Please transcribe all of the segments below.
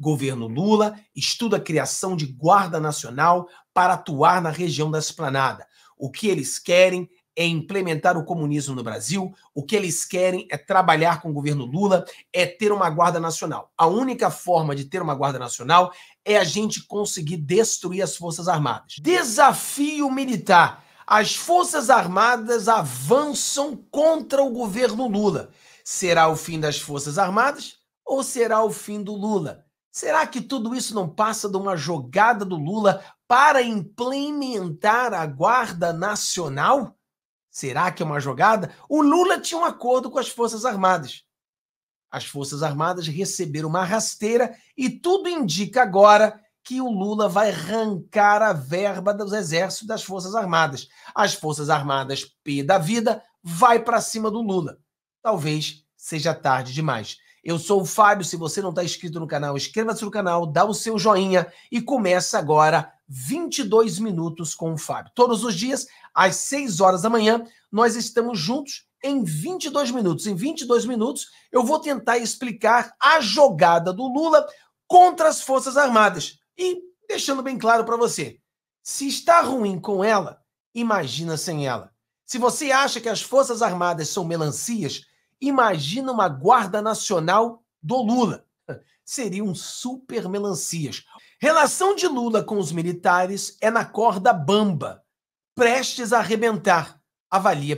Governo Lula estuda a criação de Guarda Nacional para atuar na região da Esplanada. O que eles querem é implementar o comunismo no Brasil. O que eles querem é trabalhar com o governo Lula, é ter uma guarda nacional. A única forma de ter uma guarda nacional é a gente conseguir destruir as Forças Armadas. Desafio militar. As Forças Armadas avançam contra o governo Lula. Será o fim das Forças Armadas ou será o fim do Lula? Será que tudo isso não passa de uma jogada do Lula para implementar a Guarda Nacional? Será que é uma jogada? O Lula tinha um acordo com as Forças Armadas. As Forças Armadas receberam uma rasteira e tudo indica agora que o Lula vai arrancar a verba dos exércitos das Forças Armadas. As Forças Armadas, P da vida, vai para cima do Lula. Talvez seja tarde demais. Eu sou o Fábio. Se você não está inscrito no canal, inscreva-se no canal, dá o seu joinha e começa agora 22 minutos com o Fábio. Todos os dias, às 6 horas da manhã, nós estamos juntos em 22 minutos. Em 22 minutos, eu vou tentar explicar a jogada do Lula contra as Forças Armadas. E deixando bem claro para você, se está ruim com ela, imagina sem ela. Se você acha que as Forças Armadas são melancias, Imagina uma Guarda Nacional do Lula. Seria um super melancias. Relação de Lula com os militares é na corda bamba, prestes a arrebentar, avalia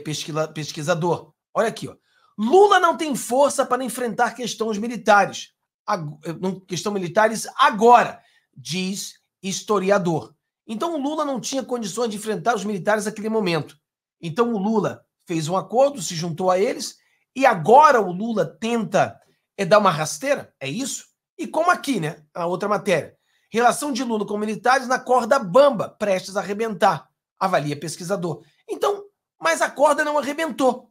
pesquisador. Olha aqui, ó. Lula não tem força para enfrentar questões militares. Eh, Questão militares agora, diz historiador. Então o Lula não tinha condições de enfrentar os militares naquele momento. Então o Lula fez um acordo, se juntou a eles e agora o Lula tenta é, dar uma rasteira? É isso? E como aqui, né? A outra matéria. Relação de Lula com militares na corda bamba, prestes a arrebentar, avalia pesquisador. Então, mas a corda não arrebentou.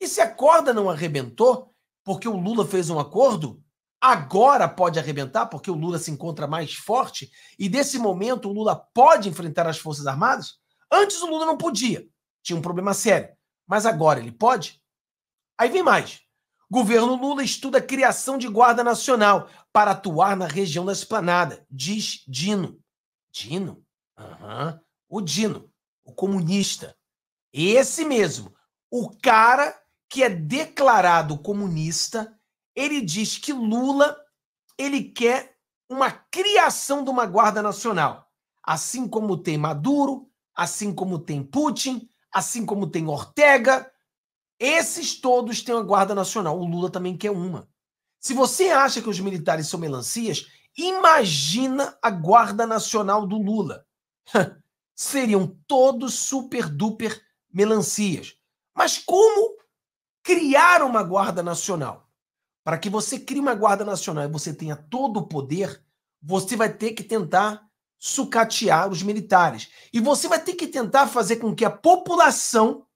E se a corda não arrebentou, porque o Lula fez um acordo, agora pode arrebentar, porque o Lula se encontra mais forte, e desse momento o Lula pode enfrentar as Forças Armadas? Antes o Lula não podia, tinha um problema sério. Mas agora ele pode? Aí vem mais. Governo Lula estuda a criação de Guarda Nacional para atuar na região da Esplanada, diz Dino. Dino? Aham. Uhum. O Dino, o comunista. Esse mesmo. O cara que é declarado comunista, ele diz que Lula ele quer uma criação de uma Guarda Nacional. Assim como tem Maduro, assim como tem Putin, assim como tem Ortega, esses todos têm a Guarda Nacional. O Lula também quer uma. Se você acha que os militares são melancias, imagina a Guarda Nacional do Lula. Seriam todos super duper melancias. Mas como criar uma Guarda Nacional? Para que você crie uma Guarda Nacional e você tenha todo o poder, você vai ter que tentar sucatear os militares. E você vai ter que tentar fazer com que a população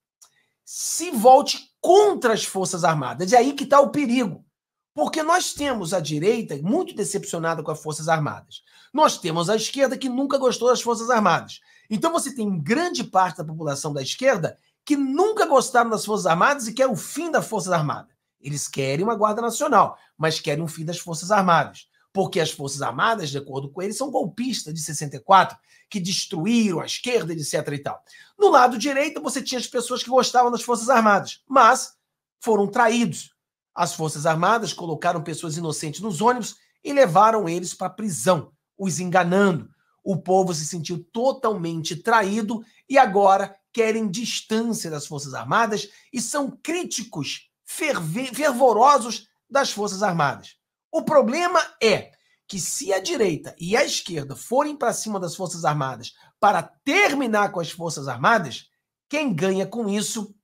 se volte contra as Forças Armadas. É aí que está o perigo. Porque nós temos a direita muito decepcionada com as Forças Armadas. Nós temos a esquerda que nunca gostou das Forças Armadas. Então você tem grande parte da população da esquerda que nunca gostaram das Forças Armadas e quer o fim das Forças Armadas. Eles querem uma Guarda Nacional, mas querem o fim das Forças Armadas. Porque as Forças Armadas, de acordo com eles, são golpistas de 64 que destruíram a esquerda, etc. E tal. No lado direito, você tinha as pessoas que gostavam das Forças Armadas, mas foram traídos. As Forças Armadas colocaram pessoas inocentes nos ônibus e levaram eles para a prisão, os enganando. O povo se sentiu totalmente traído e agora querem distância das Forças Armadas e são críticos fervorosos das Forças Armadas. O problema é que se a direita e a esquerda forem para cima das Forças Armadas para terminar com as Forças Armadas, quem ganha com isso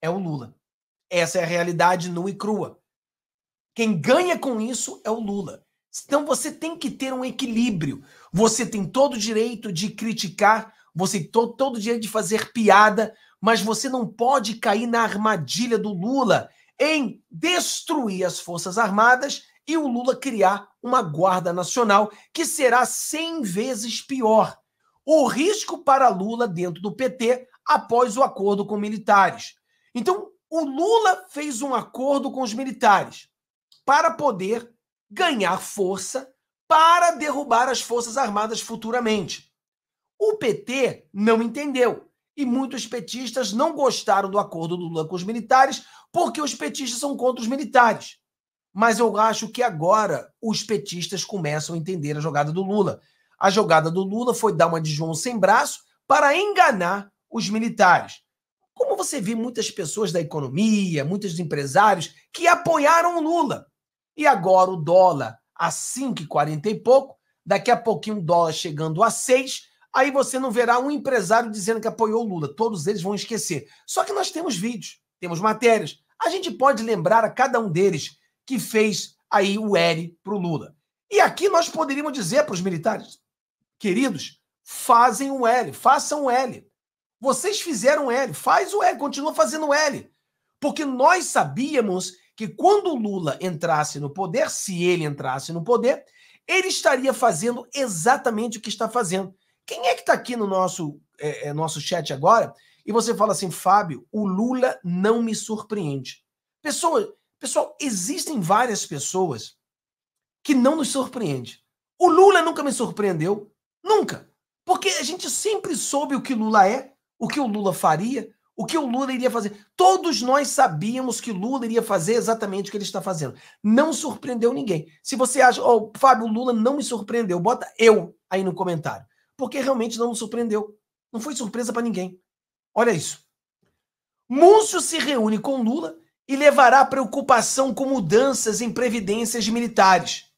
é o Lula. Essa é a realidade nua e crua. Quem ganha com isso é o Lula. Então você tem que ter um equilíbrio. Você tem todo o direito de criticar, você tem todo, o direito de fazer piada, mas você não pode cair na armadilha do Lula em destruir as Forças Armadas e o Lula criar uma Guarda Nacional que será 100 vezes pior. O risco para Lula dentro do PT após o acordo com militares. Então, o Lula fez um acordo com os militares para poder ganhar força para derrubar as Forças Armadas futuramente. O PT não entendeu e muitos petistas não gostaram do acordo do Lula com os militares porque os petistas são contra os militares. Mas eu acho que agora os petistas começam a entender a jogada do Lula. A jogada do Lula foi dar uma de João sem braço para enganar os militares. Como você vê muitas pessoas da economia, muitos empresários que apoiaram o Lula. E agora o dólar a 5,40 e pouco, daqui a pouquinho o dólar chegando a 6, aí você não verá um empresário dizendo que apoiou o Lula. Todos eles vão esquecer. Só que nós temos vídeos, temos matérias. A gente pode lembrar a cada um deles que fez aí o L para o Lula. E aqui nós poderíamos dizer para os militares, queridos, fazem o L, façam o L. Vocês fizeram o L, faz o L, continua fazendo o L. Porque nós sabíamos que quando o Lula entrasse no poder, se ele entrasse no poder, ele estaria fazendo exatamente o que está fazendo. Quem é que está aqui no nosso, é, é, nosso chat agora e você fala assim, Fábio, o Lula não me surpreende? Pessoal. Pessoal, existem várias pessoas que não nos surpreende. O Lula nunca me surpreendeu, nunca. Porque a gente sempre soube o que Lula é, o que o Lula faria, o que o Lula iria fazer. Todos nós sabíamos que Lula iria fazer exatamente o que ele está fazendo. Não surpreendeu ninguém. Se você acha, ó, oh, Fábio, Lula não me surpreendeu, bota eu aí no comentário. Porque realmente não me surpreendeu. Não foi surpresa para ninguém. Olha isso. Múncio se reúne com Lula e levará preocupação com mudanças em previdências militares.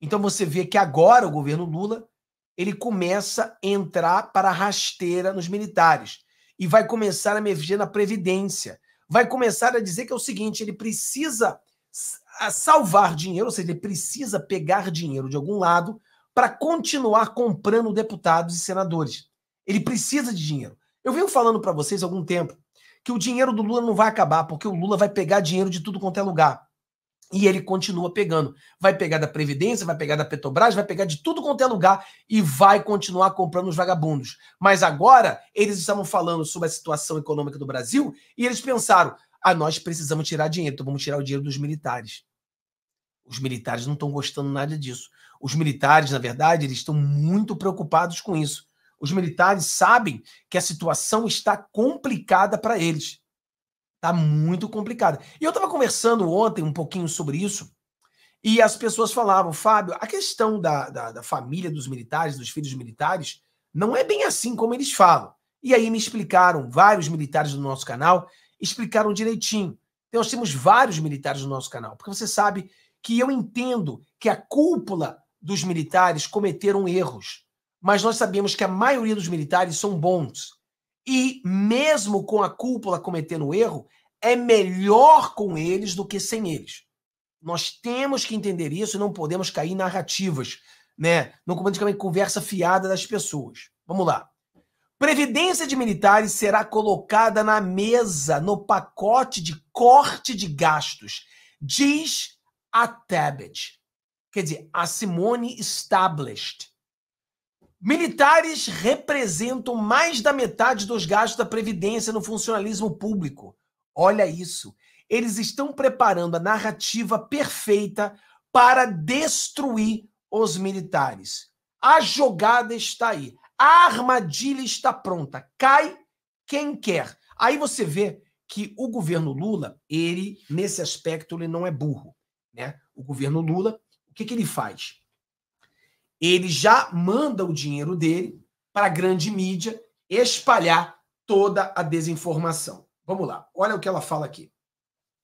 Então você vê que agora o governo Lula ele começa a entrar para a rasteira nos militares e vai começar a mexer na previdência. Vai começar a dizer que é o seguinte, ele precisa salvar dinheiro, ou seja, ele precisa pegar dinheiro de algum lado para continuar comprando deputados e senadores. Ele precisa de dinheiro. Eu venho falando para vocês há algum tempo que o dinheiro do Lula não vai acabar, porque o Lula vai pegar dinheiro de tudo quanto é lugar. E ele continua pegando. Vai pegar da Previdência, vai pegar da Petrobras, vai pegar de tudo quanto é lugar e vai continuar comprando os vagabundos. Mas agora, eles estavam falando sobre a situação econômica do Brasil e eles pensaram: ah, nós precisamos tirar dinheiro, então vamos tirar o dinheiro dos militares. Os militares não estão gostando nada disso. Os militares, na verdade, eles estão muito preocupados com isso. Os militares sabem que a situação está complicada para eles. Está muito complicada. E eu estava conversando ontem um pouquinho sobre isso, e as pessoas falavam, Fábio, a questão da, da, da família dos militares, dos filhos militares, não é bem assim como eles falam. E aí me explicaram, vários militares do nosso canal explicaram direitinho. Então, nós temos vários militares no nosso canal, porque você sabe que eu entendo que a cúpula dos militares cometeram erros mas nós sabemos que a maioria dos militares são bons. E mesmo com a cúpula cometendo erro, é melhor com eles do que sem eles. Nós temos que entender isso e não podemos cair em narrativas, né? Não completamente conversa fiada das pessoas. Vamos lá. Previdência de militares será colocada na mesa no pacote de corte de gastos, diz a Tabet. Quer dizer, a Simone Established. Militares representam mais da metade dos gastos da Previdência no funcionalismo público. Olha isso. Eles estão preparando a narrativa perfeita para destruir os militares. A jogada está aí. A armadilha está pronta. Cai quem quer. Aí você vê que o governo Lula, ele, nesse aspecto, ele não é burro. Né? O governo Lula, o que, que ele faz? ele já manda o dinheiro dele para a grande mídia espalhar toda a desinformação. Vamos lá, olha o que ela fala aqui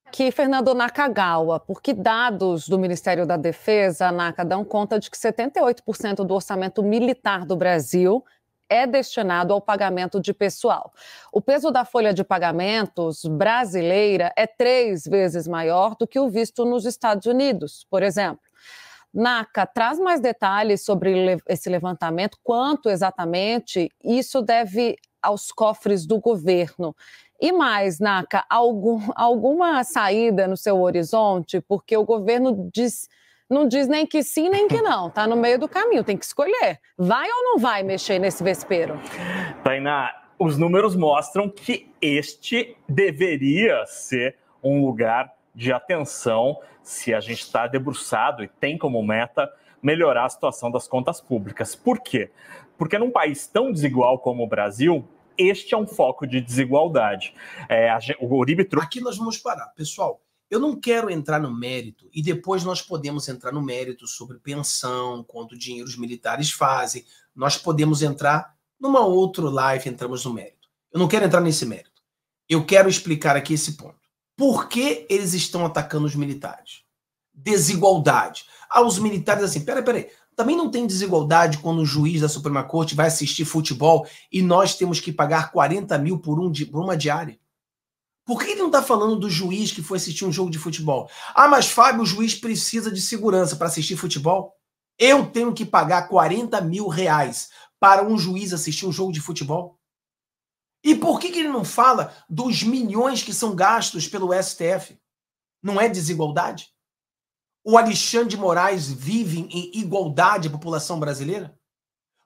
aqui, Fernando Nakagawa, porque dados do Ministério da Defesa, a NACA, dão conta de que 78% do orçamento militar do Brasil é destinado ao pagamento de pessoal. O peso da folha de pagamentos brasileira é três vezes maior do que o visto nos Estados Unidos, por exemplo. Naca, traz mais detalhes sobre esse levantamento, quanto exatamente isso deve aos cofres do governo. E mais, Naca, algum, alguma saída no seu horizonte? Porque o governo diz, não diz nem que sim, nem que não. Está no meio do caminho, tem que escolher. Vai ou não vai mexer nesse vespeiro? Tainá, os números mostram que este deveria ser um lugar de atenção se a gente está debruçado e tem como meta melhorar a situação das contas públicas. Por quê? Porque num país tão desigual como o Brasil, este é um foco de desigualdade. É, a, o Uribe Aqui nós vamos parar, pessoal. Eu não quero entrar no mérito, e depois nós podemos entrar no mérito sobre pensão, quanto dinheiro os militares fazem. Nós podemos entrar numa outra live, entramos no mérito. Eu não quero entrar nesse mérito. Eu quero explicar aqui esse ponto. Por que eles estão atacando os militares? Desigualdade. Ah, os militares assim, peraí, peraí. Também não tem desigualdade quando o juiz da Suprema Corte vai assistir futebol e nós temos que pagar 40 mil por, um, por uma diária? Por que ele não está falando do juiz que foi assistir um jogo de futebol? Ah, mas Fábio, o juiz precisa de segurança para assistir futebol? Eu tenho que pagar 40 mil reais para um juiz assistir um jogo de futebol? E por que, que ele não fala dos milhões que são gastos pelo STF? Não é desigualdade? O Alexandre de Moraes vive em igualdade à população brasileira?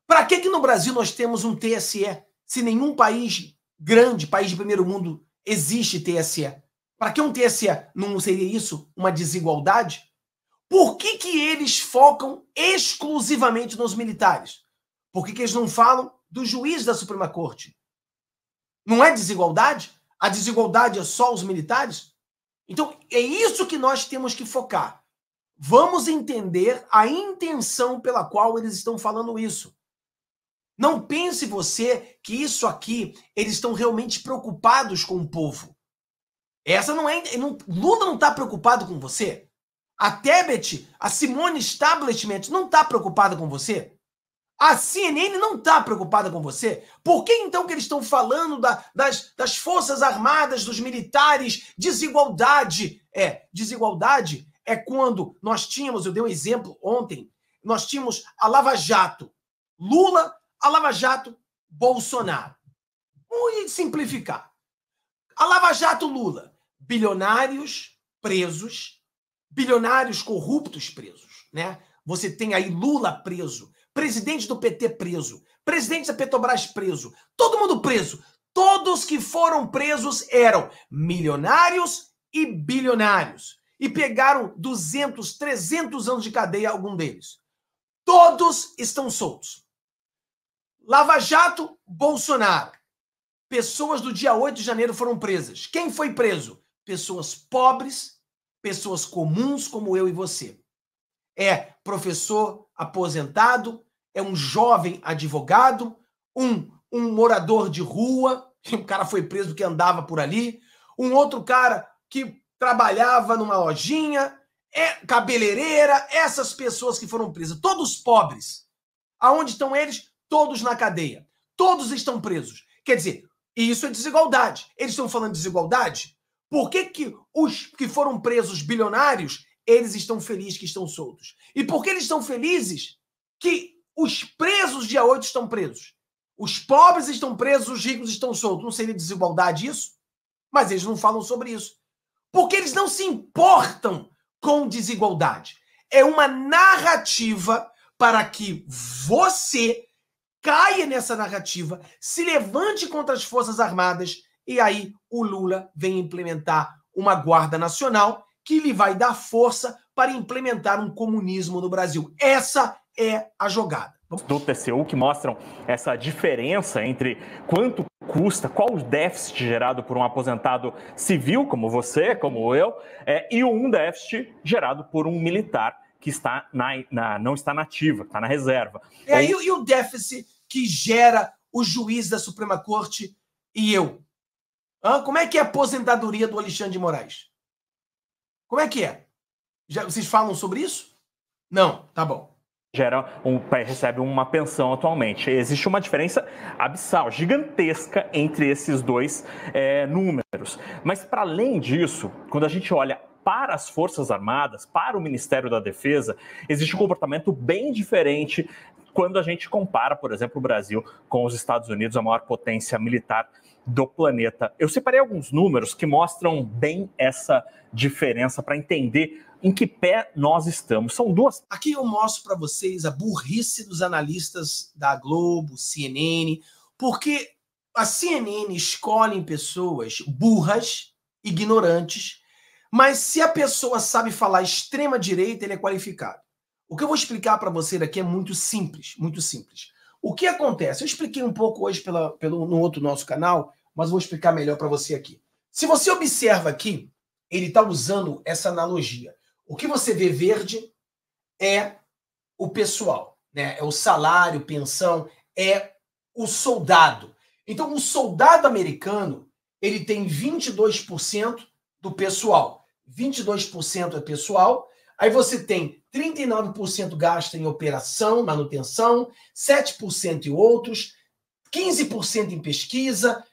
Para que, que no Brasil nós temos um TSE? Se nenhum país grande, país de primeiro mundo, existe TSE. Para que um TSE? Não seria isso uma desigualdade? Por que, que eles focam exclusivamente nos militares? Por que, que eles não falam do juiz da Suprema Corte? Não é desigualdade? A desigualdade é só os militares? Então, é isso que nós temos que focar. Vamos entender a intenção pela qual eles estão falando isso. Não pense você que isso aqui eles estão realmente preocupados com o povo. Essa não é. Não, Lula não está preocupado com você. A Tebet, a Simone Establishment não está preocupada com você. A CNN não está preocupada com você? Por que então que eles estão falando da, das, das forças armadas, dos militares, desigualdade? É, desigualdade é quando nós tínhamos, eu dei um exemplo ontem, nós tínhamos a Lava Jato, Lula, a Lava Jato, Bolsonaro. Vamos simplificar. A Lava Jato, Lula, bilionários presos, bilionários corruptos presos, né? Você tem aí Lula preso, Presidente do PT preso, presidente da Petrobras preso, todo mundo preso. Todos que foram presos eram milionários e bilionários. E pegaram 200, 300 anos de cadeia algum deles. Todos estão soltos. Lava Jato, Bolsonaro. Pessoas do dia 8 de janeiro foram presas. Quem foi preso? Pessoas pobres, pessoas comuns como eu e você. É professor aposentado, é um jovem advogado, um, um morador de rua, um cara foi preso que andava por ali, um outro cara que trabalhava numa lojinha, é cabeleireira, essas pessoas que foram presas, todos pobres. Aonde estão eles? Todos na cadeia. Todos estão presos. Quer dizer, e isso é desigualdade. Eles estão falando de desigualdade? Por que, que os que foram presos bilionários, eles estão felizes que estão soltos? E por que eles estão felizes que os presos dia 8 estão presos. Os pobres estão presos, os ricos estão soltos. Não seria desigualdade isso? Mas eles não falam sobre isso. Porque eles não se importam com desigualdade. É uma narrativa para que você caia nessa narrativa, se levante contra as Forças Armadas e aí o Lula vem implementar uma Guarda Nacional que lhe vai dar força para implementar um comunismo no Brasil. Essa é a jogada. Do TCU que mostram essa diferença entre quanto custa, qual o déficit gerado por um aposentado civil, como você, como eu, é, e um déficit gerado por um militar que está na, na não está nativa, está na reserva. É, é e, e o déficit que gera o juiz da Suprema Corte e eu? Hã? Como é que é a aposentadoria do Alexandre de Moraes? Como é que é? Já, vocês falam sobre isso? Não, tá bom gera um, recebe uma pensão atualmente. Existe uma diferença abissal, gigantesca entre esses dois é, números. Mas, para além disso, quando a gente olha para as Forças Armadas, para o Ministério da Defesa, existe um comportamento bem diferente quando a gente compara, por exemplo, o Brasil com os Estados Unidos, a maior potência militar do planeta. Eu separei alguns números que mostram bem essa diferença para entender em que pé nós estamos. São duas. Aqui eu mostro para vocês a burrice dos analistas da Globo, CNN, porque a CNN escolhe pessoas burras, ignorantes, mas se a pessoa sabe falar extrema direita, ele é qualificado. O que eu vou explicar para você daqui é muito simples, muito simples. O que acontece? Eu expliquei um pouco hoje pela, pelo, no outro nosso canal, mas vou explicar melhor para você aqui. Se você observa aqui, ele está usando essa analogia. O que você vê verde é o pessoal, né? é o salário, pensão, é o soldado. Então, o soldado americano ele tem 22% do pessoal. 22% é pessoal. Aí você tem 39% gasta em operação, manutenção, 7% em outros, 15% em pesquisa,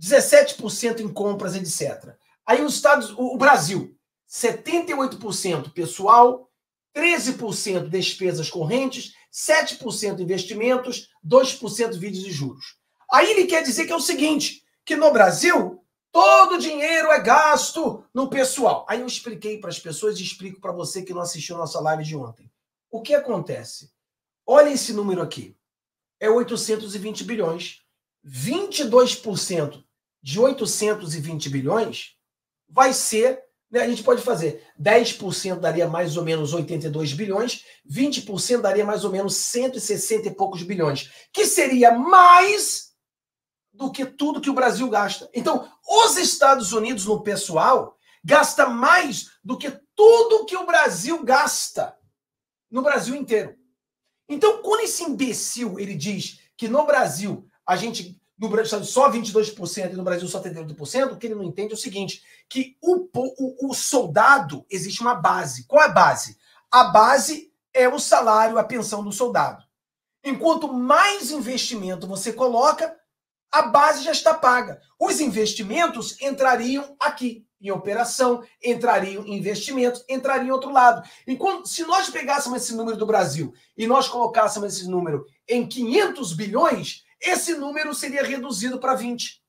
17% em compras, etc. Aí os Estados, o Brasil, 78% pessoal, 13% despesas correntes, 7% investimentos, 2% vídeos e juros. Aí ele quer dizer que é o seguinte, que no Brasil Todo o dinheiro é gasto no pessoal. Aí eu expliquei para as pessoas e explico para você que não assistiu nossa live de ontem. O que acontece? Olha esse número aqui. É 820 bilhões. 22% de 820 bilhões vai ser, né, a gente pode fazer, 10% daria mais ou menos 82 bilhões, 20% daria mais ou menos 160 e poucos bilhões, que seria mais do que tudo que o Brasil gasta. Então, os Estados Unidos no pessoal gasta mais do que tudo que o Brasil gasta no Brasil inteiro. Então, quando esse imbecil ele diz que no Brasil a gente no Brasil só 22% e no Brasil só 38%, o que ele não entende é o seguinte, que o, o, o soldado existe uma base. Qual é a base? A base é o salário, a pensão do soldado. Enquanto mais investimento você coloca, a base já está paga. Os investimentos entrariam aqui em operação, entrariam em investimentos, entrariam em outro lado. Enquanto se nós pegássemos esse número do Brasil e nós colocássemos esse número em 500 bilhões, esse número seria reduzido para 20.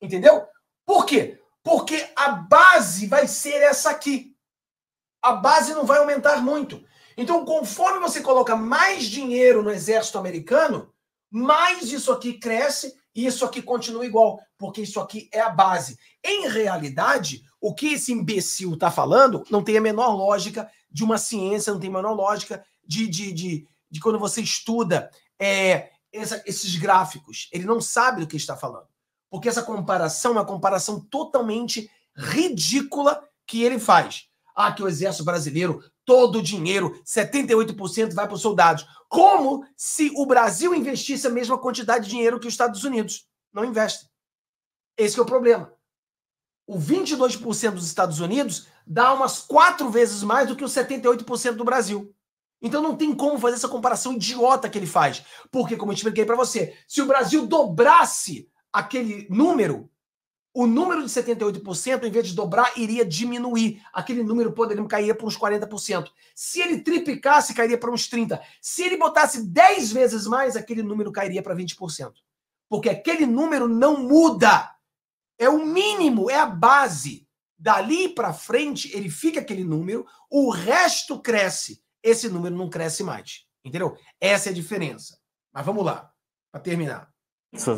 Entendeu? Por quê? Porque a base vai ser essa aqui. A base não vai aumentar muito. Então, conforme você coloca mais dinheiro no exército americano, mais isso aqui cresce e isso aqui continua igual, porque isso aqui é a base. Em realidade, o que esse imbecil está falando não tem a menor lógica de uma ciência, não tem a menor lógica de, de, de, de quando você estuda é, essa, esses gráficos. Ele não sabe do que está falando. Porque essa comparação é uma comparação totalmente ridícula que ele faz. Ah, que o exército brasileiro todo o dinheiro, 78% vai para os soldados. Como se o Brasil investisse a mesma quantidade de dinheiro que os Estados Unidos. Não investe. Esse é o problema. O 22% dos Estados Unidos dá umas quatro vezes mais do que os 78% do Brasil. Então não tem como fazer essa comparação idiota que ele faz. Porque, como eu expliquei para você, se o Brasil dobrasse aquele número, o número de 78%, em vez de dobrar, iria diminuir. Aquele número poderia cair para uns 40%. Se ele triplicasse, cairia para uns 30%. Se ele botasse 10 vezes mais, aquele número cairia para 20%. Porque aquele número não muda. É o mínimo, é a base. Dali para frente, ele fica aquele número, o resto cresce. Esse número não cresce mais. Entendeu? Essa é a diferença. Mas vamos lá, para terminar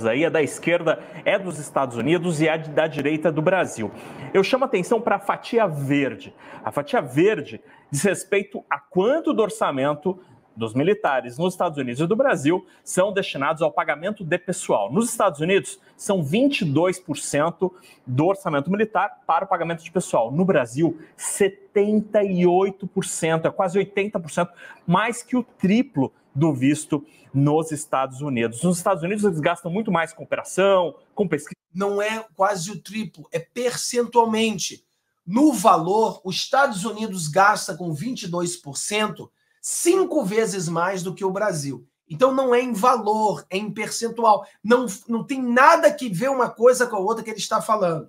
aí, a da esquerda é dos Estados Unidos e a da direita do Brasil. Eu chamo atenção para a fatia verde. A fatia verde diz respeito a quanto do orçamento dos militares nos Estados Unidos e do Brasil são destinados ao pagamento de pessoal. Nos Estados Unidos, são 22% do orçamento militar para o pagamento de pessoal. No Brasil, 78%, é quase 80%, mais que o triplo do visto nos Estados Unidos. Nos Estados Unidos, eles gastam muito mais com operação, com pesquisa. Não é quase o triplo, é percentualmente. No valor, os Estados Unidos gasta com 22% cinco vezes mais do que o Brasil. Então não é em valor, é em percentual. Não, não tem nada que ver uma coisa com a outra que ele está falando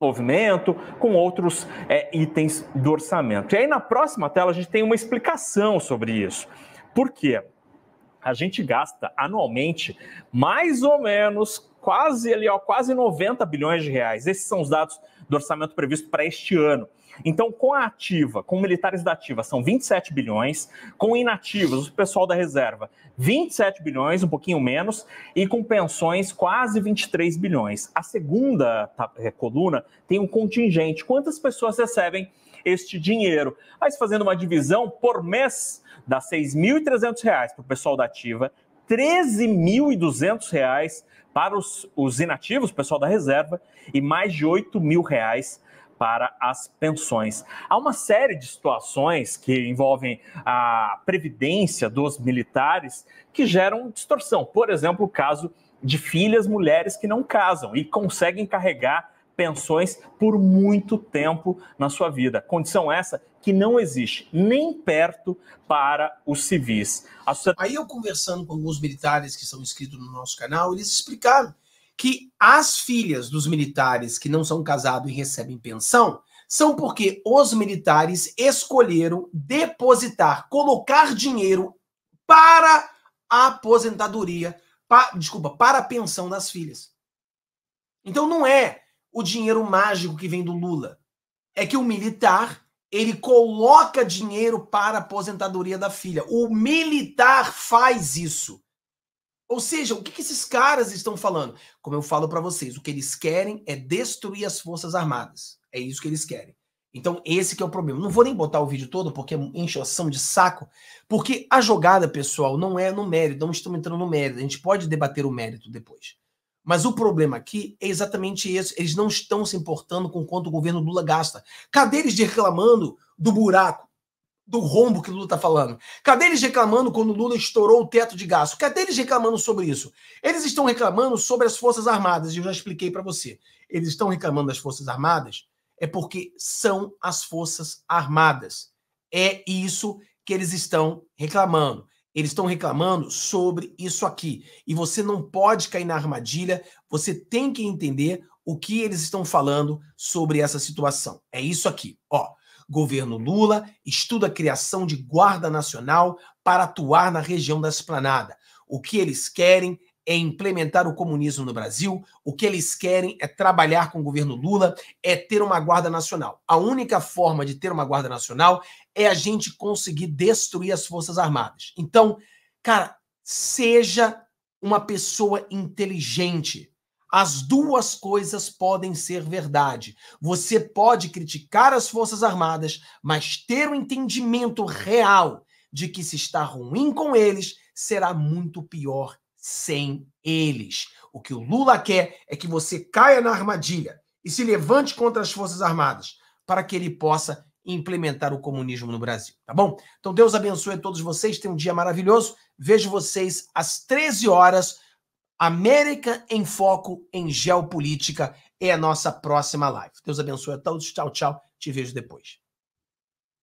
Movimento com outros é, itens do orçamento. E aí na próxima tela a gente tem uma explicação sobre isso. Por quê? A gente gasta anualmente mais ou menos quase ali, ó, quase 90 bilhões de reais. Esses são os dados do orçamento previsto para este ano. Então, com a ativa, com militares da ativa, são 27 bilhões, com inativos, o pessoal da reserva, 27 bilhões, um pouquinho menos, e com pensões, quase 23 bilhões. A segunda tá, é, coluna tem um contingente. Quantas pessoas recebem este dinheiro. Mas fazendo uma divisão por mês, dá R$ 6.300 para o pessoal da Ativa, R$ 13.200 para os, os inativos, o pessoal da reserva, e mais de R$ 8.000 para as pensões. Há uma série de situações que envolvem a previdência dos militares que geram distorção. Por exemplo, o caso de filhas mulheres que não casam e conseguem carregar pensões por muito tempo na sua vida. Condição essa que não existe nem perto para os civis. Aí eu conversando com alguns militares que são inscritos no nosso canal, eles explicaram que as filhas dos militares que não são casados e recebem pensão são porque os militares escolheram depositar, colocar dinheiro para a aposentadoria, pa, desculpa, para a pensão das filhas. Então não é o dinheiro mágico que vem do Lula. É que o militar, ele coloca dinheiro para a aposentadoria da filha. O militar faz isso. Ou seja, o que, esses caras estão falando? Como eu falo para vocês, o que eles querem é destruir as Forças Armadas. É isso que eles querem. Então, esse que é o problema. Não vou nem botar o vídeo todo, porque é encheção de saco, porque a jogada, pessoal, não é no mérito, não estamos entrando no mérito. A gente pode debater o mérito depois. Mas o problema aqui é exatamente esse. Eles não estão se importando com quanto o governo Lula gasta. Cadê eles reclamando do buraco, do rombo que Lula está falando? Cadê eles reclamando quando Lula estourou o teto de gasto? Cadê eles reclamando sobre isso? Eles estão reclamando sobre as Forças Armadas, e eu já expliquei para você. Eles estão reclamando das Forças Armadas é porque são as Forças Armadas. É isso que eles estão reclamando. Eles estão reclamando sobre isso aqui. E você não pode cair na armadilha, você tem que entender o que eles estão falando sobre essa situação. É isso aqui, ó. Governo Lula estuda a criação de Guarda Nacional para atuar na região da Esplanada. O que eles querem é implementar o comunismo no Brasil, o que eles querem é trabalhar com o governo Lula, é ter uma guarda nacional. A única forma de ter uma guarda nacional é a gente conseguir destruir as Forças Armadas. Então, cara, seja uma pessoa inteligente. As duas coisas podem ser verdade. Você pode criticar as Forças Armadas, mas ter o um entendimento real de que se está ruim com eles será muito pior sem eles. O que o Lula quer é que você caia na armadilha e se levante contra as Forças Armadas para que ele possa implementar o comunismo no Brasil, tá bom? Então Deus abençoe a todos vocês, tenham um dia maravilhoso. Vejo vocês às 13 horas. América em Foco em Geopolítica é a nossa próxima live. Deus abençoe a todos. Tchau, tchau. Te vejo depois.